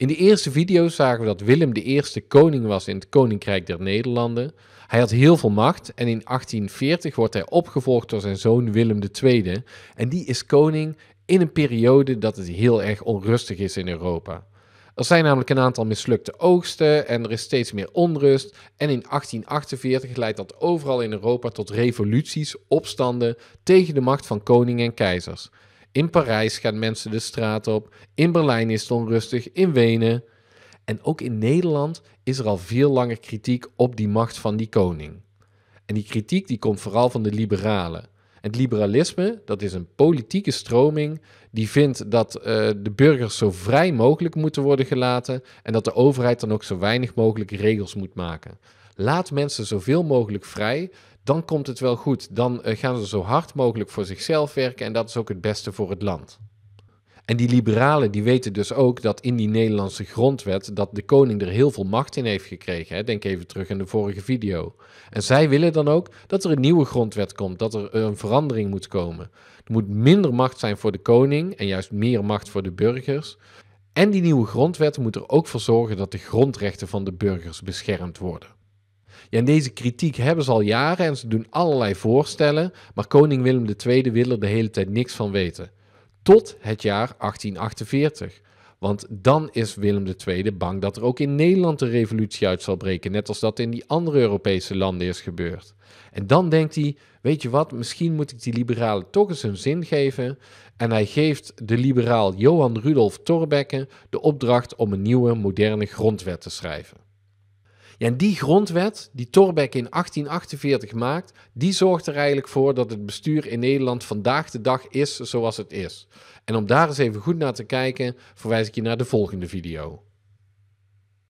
In de eerste video zagen we dat Willem de eerste koning was in het Koninkrijk der Nederlanden. Hij had heel veel macht en in 1840 wordt hij opgevolgd door zijn zoon Willem II. En die is koning in een periode dat het heel erg onrustig is in Europa. Er zijn namelijk een aantal mislukte oogsten en er is steeds meer onrust. En in 1848 leidt dat overal in Europa tot revoluties, opstanden tegen de macht van koning en keizers. In Parijs gaan mensen de straat op. In Berlijn is het onrustig. In Wenen. En ook in Nederland is er al veel langer kritiek op die macht van die koning. En die kritiek die komt vooral van de liberalen. het liberalisme, dat is een politieke stroming die vindt dat eh, de burgers zo vrij mogelijk moeten worden gelaten en dat de overheid dan ook zo weinig mogelijk regels moet maken. Laat mensen zoveel mogelijk vrij. Dan komt het wel goed. Dan eh, gaan ze zo hard mogelijk voor zichzelf werken. En dat is ook het beste voor het land. En die liberalen die weten dus ook dat in die Nederlandse grondwet dat de koning er heel veel macht in heeft gekregen. Hè? Denk even terug aan de vorige video. En zij willen dan ook dat er een nieuwe grondwet komt, dat er eh, een verandering moet komen. Er moet minder macht zijn voor de koning en juist meer macht voor de burgers. En die nieuwe grondwet moet er ook voor zorgen dat de grondrechten van de burgers beschermd worden. Ja, en deze kritiek hebben ze al jaren en ze doen allerlei voorstellen, maar koning Willem II wil er de hele tijd niks van weten. Tot het jaar 1848. Want dan is Willem II bang dat er ook in Nederland een revolutie uit zal breken, net als dat in die andere Europese landen is gebeurd. En dan denkt hij, weet je wat, misschien moet ik die liberalen toch eens hun zin geven. En hij geeft de liberaal Johan Rudolf Torbekke de opdracht om een nieuwe, moderne grondwet te schrijven. Ja, en die grondwet, die Torbeck in 1848 maakt, die zorgt er eigenlijk voor dat het bestuur in Nederland vandaag de dag is zoals het is. En om daar eens even goed naar te kijken, verwijs ik je naar de volgende video.